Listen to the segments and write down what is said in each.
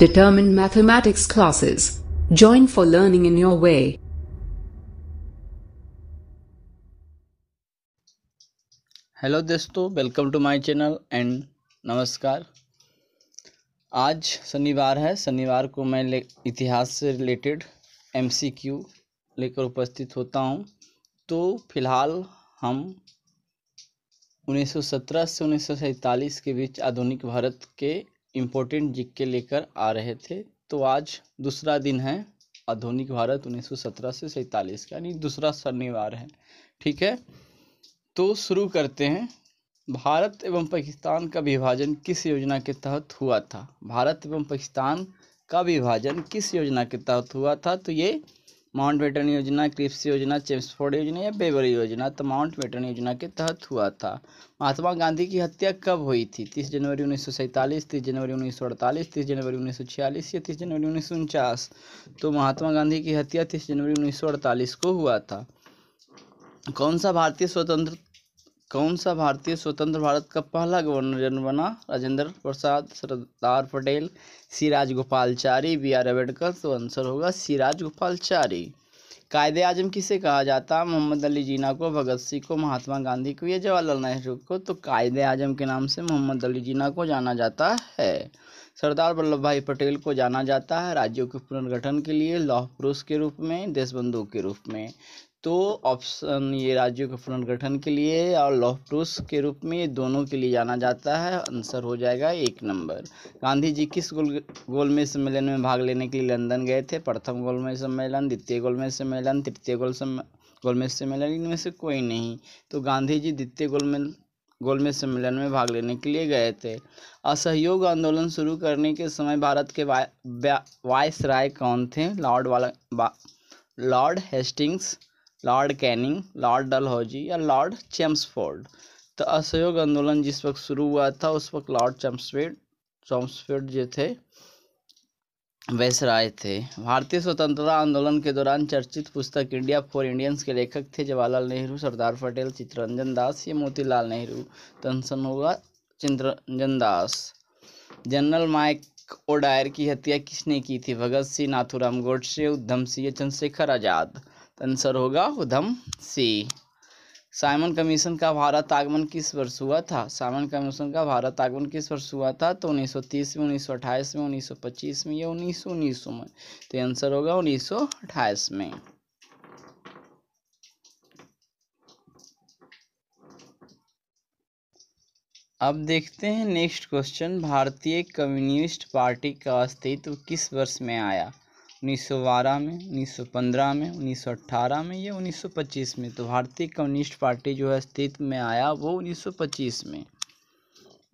determined mathematics classes. Join for learning in your way. Hello दोस्तों welcome to my channel and नमस्कार आज शनिवार है शनिवार को मैं इतिहास से रिलेटेड एमसीक्यू लेकर उपस्थित होता हूं तो फिलहाल हम 1917 से 1947 के बीच आधुनिक भारत के इम्पोर्टेंट के लेकर आ रहे थे तो आज दूसरा दिन है आधुनिक भारत 1917 से सैतालीस का यानी दूसरा शनिवार है ठीक है तो शुरू करते हैं भारत एवं पाकिस्तान का विभाजन किस योजना के तहत हुआ था भारत एवं पाकिस्तान का विभाजन किस योजना के तहत हुआ था तो ये माउंट बेटन योजना क्रिप्स योजना चेम्सफोर्ड योजना या बेबर योजना तो माउंट बेटन योजना के तहत हुआ था महात्मा गांधी की हत्या कब हुई थी तीस जनवरी उन्नीस सौ सैंतालीस तीस जनवरी उन्नीस सौ अड़तालीस तीस जनवरी उन्नीस सौ छियालीस या तीस जनवरी उन्नीस सौ उनचास तो महात्मा गांधी की हत्या तीस जनवरी उन्नीस सौ अड़तालीस को हुआ था कौन सा भारतीय स्वतंत्र कौन सा भारतीय स्वतंत्र भारत का पहला गवर्नर जनरल बना राजेंद्र प्रसाद सरदार पटेल सिराज गोपालचारी बी आर अम्बेडकर तो आंसर होगा सिराज गोपालचारी कायदे आजम किसे कहा जाता है मोहम्मद अली जीना को भगत सिंह को महात्मा गांधी को या जवाहरलाल नेहरू को तो कायदे आजम के नाम से मोहम्मद अली जीना को जाना जाता है सरदार वल्लभ भाई पटेल को जाना जाता है राज्यों के पुनर्गठन के लिए लौह पुरुष के रूप में देशबंधु के रूप में तो ऑप्शन ये राज्यों के पुनर्गठन के लिए और लॉफ्टूस के रूप में ये दोनों के लिए जाना जाता है आंसर हो जाएगा एक नंबर गांधी जी किस गोल गोलमेज सम्मेलन में भाग लेने के लिए लंदन गए थे प्रथम गोलमेज सम्मेलन द्वितीय गोलमेज सम्मेलन तृतीय गोल गोलमेज सम्मेलन इनमें से कोई नहीं तो गांधी जी द्वितीय गोलमेज गोलमेज सम्मेलन में भाग लेने के लिए गए थे असहयोग आंदोलन शुरू करने के समय भारत के वायस राय कौन थे लॉर्ड वाला Lord Hastings Lord Canning Lord Dalhousie या लॉर्ड चैम्सफोर्ड तो असहयोग आंदोलन जिस वक्त शुरू हुआ था उस वक्त लॉर्ड चैम्सफेड चम्सफेड जो थे राय थे भारतीय स्वतंत्रता आंदोलन के दौरान चर्चित पुस्तक इंडिया फॉर इंडियंस के लेखक थे जवाहरलाल नेहरू सरदार पटेल चित्ररंजन दास या मोतीलाल नेहरू तनसन होगा Chittaranjan Das General Mike O'Dwyer की हत्या किसने की थी भगत सिंह नाथुराम गोडसे उद्धम सिंह चंद्रशेखर आज़ाद तो आंसर होगा उधम सी साइमन कमीशन का भारत आगमन किस वर्ष हुआ था साइमन कमीशन का भारत आगमन किस वर्ष हुआ था तो 1930 में 1928 में 1925 में या 1919 में तो आंसर होगा 1928 में अब देखते हैं नेक्स्ट क्वेश्चन भारतीय कम्युनिस्ट पार्टी का अस्तित्व किस वर्ष में आया 1912 में 1915 में 1918 में या 1925 में तो भारतीय कम्युनिस्ट पार्टी जो है अस्तित्व में आया वो 1925 में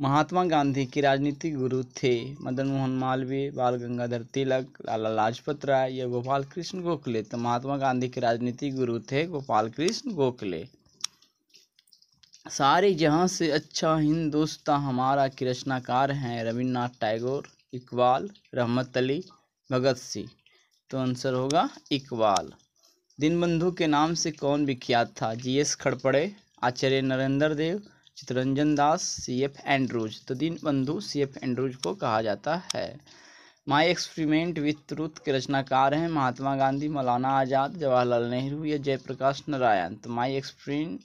महात्मा गांधी के राजनीतिक गुरु थे मदन मोहन मालवीय बाल गंगाधर तिलक लाला लाजपत राय या गोपाल कृष्ण गोखले तो महात्मा गांधी के राजनीतिक गुरु थे गोपाल कृष्ण गोखले सारे जहाँ से अच्छा हिंदुस्तान हमारा की रचनाकार हैं रविन्द्रनाथ टैगोर इकबाल रहमत अली भगत सिंह तो आंसर होगा इकबाल दीनबंधु के नाम से कौन विख्यात था G S Khaparde Acharya Narendra Dev Chittaranjan Das C F Andrews तो बंधु सी एफ एंड्रूज को कहा जाता है माई एक्सपेरिमेंट विथ ट्रुथ के रचनाकार हैं महात्मा गांधी मौलाना आज़ाद जवाहरलाल नेहरू या जयप्रकाश नारायण तो my experiment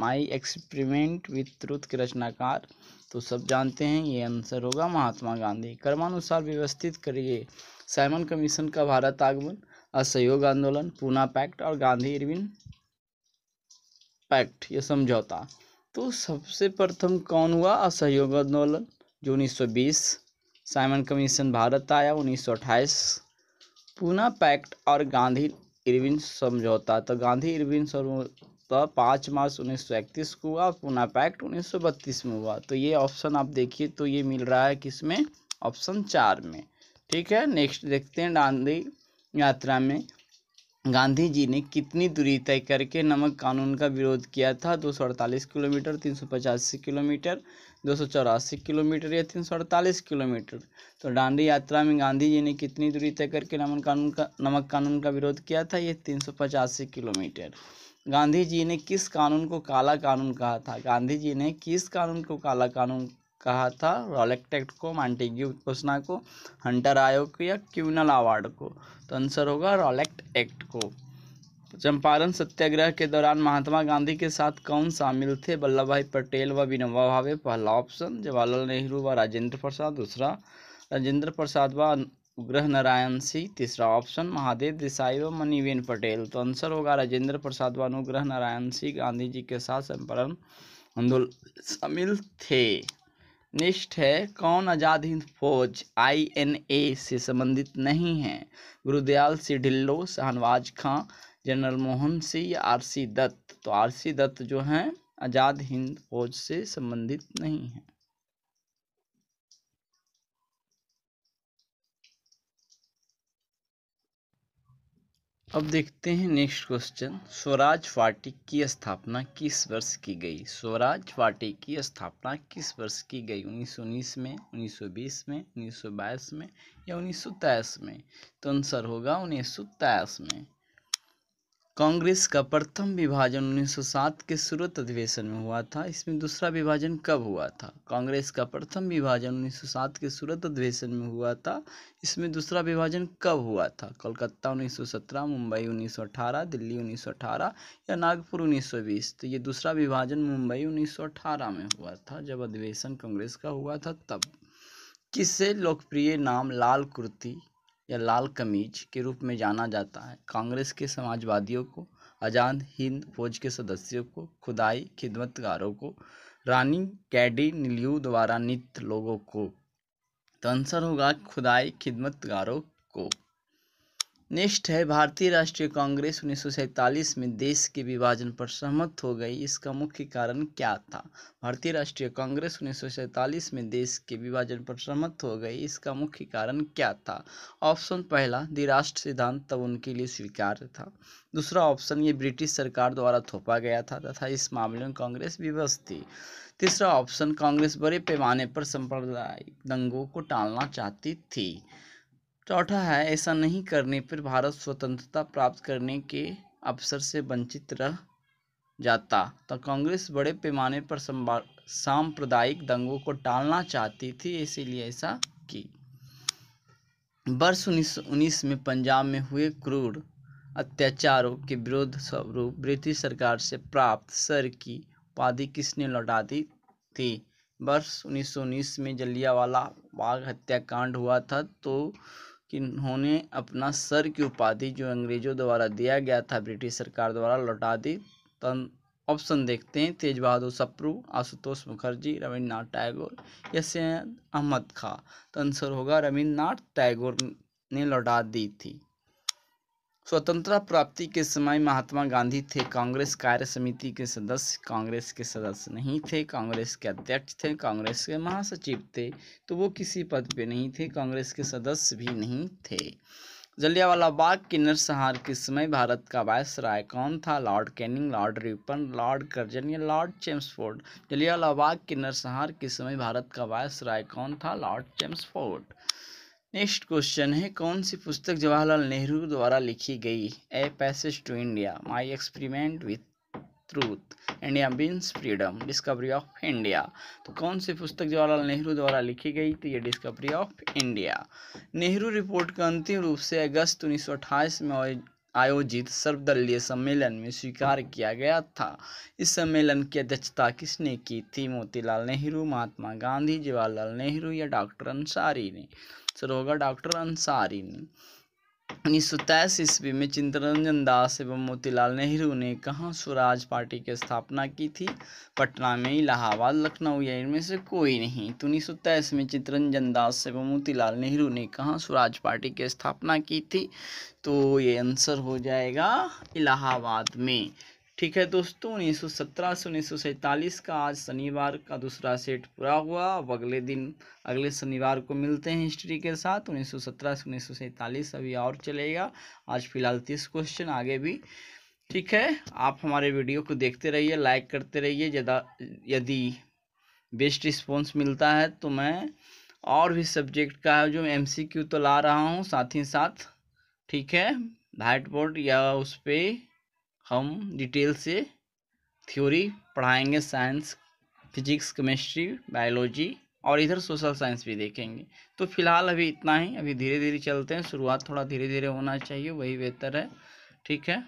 my experiment with truth के रचनाकार तो सब जानते हैं ये आंसर होगा महात्मा गांधी कर्मानुसार व्यवस्थित करिए साइमन कमीशन का भारत आगमन असहयोग आंदोलन पूना पैक्ट और गांधी इरविन पैक्ट ये समझौता तो सबसे प्रथम कौन हुआ असहयोग आंदोलन जो 1920 साइमन कमीशन भारत आया 1928 पूना पैक्ट और गांधी इरविन समझौता तो गांधी इरविन समझौता पाँच मार्च इकतीस को हुआ पूना पैक्ट 1932 में हुआ तो ये ऑप्शन आप देखिए तो ये मिल रहा है किसमें ऑप्शन चार में ठीक है नेक्स्ट देखते हैं डांडी यात्रा में गांधी जी ने कितनी दूरी तय करके नमक कानून का विरोध किया था दो सौ अड़तालीस किलोमीटर तीन सौ पचासी किलोमीटर दो सौ चौरासी किलोमीटर या तीन सौ अड़तालीस किलोमीटर तो डांडी यात्रा में गांधी जी ने कितनी दूरी तय करके नमक कानून का नमक कानून का विरोध किया था ये तीन सौ पचासी किलोमीटर गांधी जी ने किस कानून को काला कानून कहा था गांधी जी ने किस कानून को काला कानून कहा था रॉलेक्ट एक्ट को मांटेग्यू घोषणा को हंटर आयोग को या क्यूनल अवार्ड को तो आंसर होगा रॉलेक्ट एक्ट को चंपारण सत्याग्रह के दौरान महात्मा गांधी के साथ कौन शामिल थे वल्लभ भाई पटेल व विनोबा भावे पहला ऑप्शन जवाहरलाल नेहरू व राजेंद्र प्रसाद दूसरा राजेंद्र प्रसाद व उग्रह नारायण सिंह तीसरा ऑप्शन महादेव देसाई व मनीबेन पटेल तो आंसर होगा राजेंद्र प्रसाद व अनुग्रह नारायण सिंह गांधी जी के साथ चंपारण आंदोलन शामिल थे नेक्स्ट है कौन आज़ाद हिंद फौज आईएनए से संबंधित नहीं है गुरुदयाल सिंह ढिल्लो शाहनवाज खां जनरल मोहन सिंह या आर सी दत्त तो आर सी दत्त जो हैं आज़ाद हिंद फौज से संबंधित नहीं है अब देखते हैं नेक्स्ट क्वेश्चन स्वराज पार्टी की स्थापना किस वर्ष की गई स्वराज पार्टी की स्थापना किस वर्ष की गई 1919 में 1920 में 1922 में या 1923 में तो आंसर होगा उन्नीस में कांग्रेस का प्रथम विभाजन 1907 के सूरत अधिवेशन में हुआ था इसमें दूसरा विभाजन कब हुआ था कांग्रेस का प्रथम विभाजन 1907 के सूरत अधिवेशन में हुआ था इसमें दूसरा विभाजन कब हुआ था कोलकाता 1917 मुंबई 1918 दिल्ली 1918 या नागपुर 1920 तो ये दूसरा विभाजन मुंबई 1918 में हुआ था जब अधिवेशन कांग्रेस का हुआ था तब किसे लोकप्रिय नाम लाल कुर्ती या लाल कमीज के रूप में जाना जाता है कांग्रेस के समाजवादियों को आज़ाद हिंद फौज के सदस्यों को खुदाई खिदमतगारों को रानी कैडी निल्यू द्वारा नित लोगों को तो आंसर होगा खुदाई खिदमतगारों को नेक्स्ट है भारतीय राष्ट्रीय कांग्रेस उन्नीस में देश के विभाजन पर सहमत हो गई इसका मुख्य कारण क्या था भारतीय राष्ट्रीय कांग्रेस उन्नीस में देश के विभाजन पर सहमत हो गई इसका मुख्य कारण क्या था ऑप्शन पहला दि राष्ट्र सिद्धांत तब उनके लिए स्वीकार्य था दूसरा ऑप्शन ये ब्रिटिश सरकार द्वारा थोपा गया था तथा इस मामले में कांग्रेस विवश थी तीसरा ऑप्शन कांग्रेस बड़े पैमाने पर संप्रदायिक दंगों को टालना चाहती थी चौथा है ऐसा नहीं करने पर भारत स्वतंत्रता प्राप्त करने के अवसर से वंचित रह जाता तो कांग्रेस बड़े पैमाने पर सांप्रदायिक दंगों को टालना चाहती थी इसीलिए ऐसा की वर्ष उन्नीस में पंजाब में हुए क्रूर अत्याचारों के विरोध स्वरूप ब्रिटिश सरकार से प्राप्त सर की उपाधि किसने लौटा दी थी वर्ष उन्नीस में जलियावाला बाग हत्याकांड हुआ था तो कि उन्होंने अपना सर की उपाधि जो अंग्रेज़ों द्वारा दिया गया था ब्रिटिश सरकार द्वारा लौटा दी तन तो ऑप्शन देखते हैं तेज बहादुर सप्रू आशुतोष मुखर्जी रविन्द्रनाथ टैगोर या सैयद अहमद खां तो आंसर होगा रविन्द्रनाथ टैगोर ने लौटा दी थी स्वतंत्रता प्राप्ति के समय महात्मा गांधी थे कांग्रेस कार्य समिति के सदस्य कांग्रेस के सदस्य नहीं थे कांग्रेस के अध्यक्ष थे कांग्रेस के महासचिव थे तो वो किसी पद पे नहीं थे कांग्रेस के सदस्य भी नहीं थे जलियावाला बाग के नरसंहार के समय भारत का वायस राय कौन था Lord Canning Lord Ripon Lord Curzon या लॉर्ड चेम्सफोर्ड जलियावाला बाग के नरसंहार के समय भारत का वायस राय कौन था लॉर्ड चेम्सफोर्ड नेक्स्ट क्वेश्चन है कौन सी पुस्तक जवाहरलाल नेहरू द्वारा लिखी गई A Passage to India My experiment with Truth India Wins Freedom Discovery of India तो कौन सी पुस्तक जवाहरलाल नेहरू द्वारा लिखी गई तो ये Discovery of India Nehru Report का अंतिम रूप से अगस्त उन्नीस में आयोजित सर्वदलीय सम्मेलन में स्वीकार किया गया था इस सम्मेलन की अध्यक्षता किसने की थी मोतीलाल नेहरू महात्मा गांधी जवाहरलाल नेहरू या डॉक्टर अंसारी ने सर होगा डॉक्टर अंसारी ने उन्नीस सौ तेईस ईस्वी में चित्तरंजन दास एवं मोतीलाल नेहरू ने कहाँ स्वराज पार्टी की स्थापना की थी पटना में इलाहाबाद लखनऊ या इनमें से कोई नहीं तो उन्नीस सौ तेईस में चित्तरंजन दास एवं मोतीलाल नेहरू ने कहाँ स्वराज पार्टी की स्थापना की थी तो ये आंसर हो जाएगा इलाहाबाद में ठीक है दोस्तों उन्नीस सौ सत्रह से उन्नीस सौ सैंतालीस का आज शनिवार का दूसरा सेट पूरा हुआ अब अगले दिन अगले शनिवार को मिलते हैं हिस्ट्री के साथ उन्नीस सौ सत्रह से उन्नीस सौ सैंतालीस अभी और चलेगा आज फिलहाल तीस क्वेश्चन आगे भी ठीक है आप हमारे वीडियो को देखते रहिए लाइक करते रहिए ज़्यादा यदि बेस्ट रिस्पॉन्स मिलता है तो मैं और भी सब्जेक्ट का है जो एम तो ला रहा हूँ साथ ही साथ ठीक है भाइट बोर्ड या उस पर हम डिटेल से थ्योरी पढ़ाएंगे साइंस फिजिक्स केमिस्ट्री बायोलॉजी और इधर सोशल साइंस भी देखेंगे तो फिलहाल अभी इतना ही अभी धीरे धीरे चलते हैं शुरुआत थोड़ा धीरे धीरे होना चाहिए वही बेहतर है ठीक है